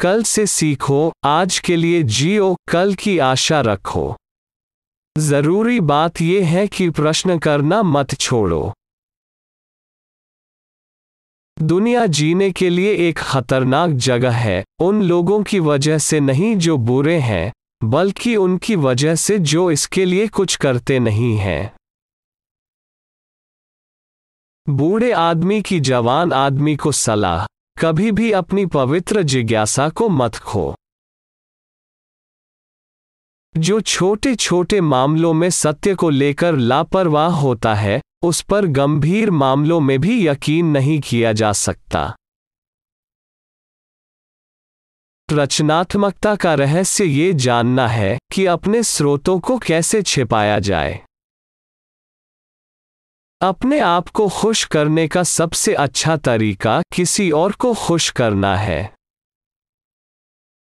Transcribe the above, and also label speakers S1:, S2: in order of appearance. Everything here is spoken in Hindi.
S1: कल से सीखो आज के लिए जियो कल की आशा रखो जरूरी बात यह है कि प्रश्न करना मत छोड़ो दुनिया जीने के लिए एक खतरनाक जगह है उन लोगों की वजह से नहीं जो बुरे हैं बल्कि उनकी वजह से जो इसके लिए कुछ करते नहीं हैं बूढ़े आदमी की जवान आदमी को सलाह कभी भी अपनी पवित्र जिज्ञासा को मत खो जो छोटे छोटे मामलों में सत्य को लेकर लापरवाह होता है उस पर गंभीर मामलों में भी यकीन नहीं किया जा सकता रचनात्मकता का रहस्य ये जानना है कि अपने स्रोतों को कैसे छिपाया जाए अपने आप को खुश करने का सबसे अच्छा तरीका किसी और को खुश करना है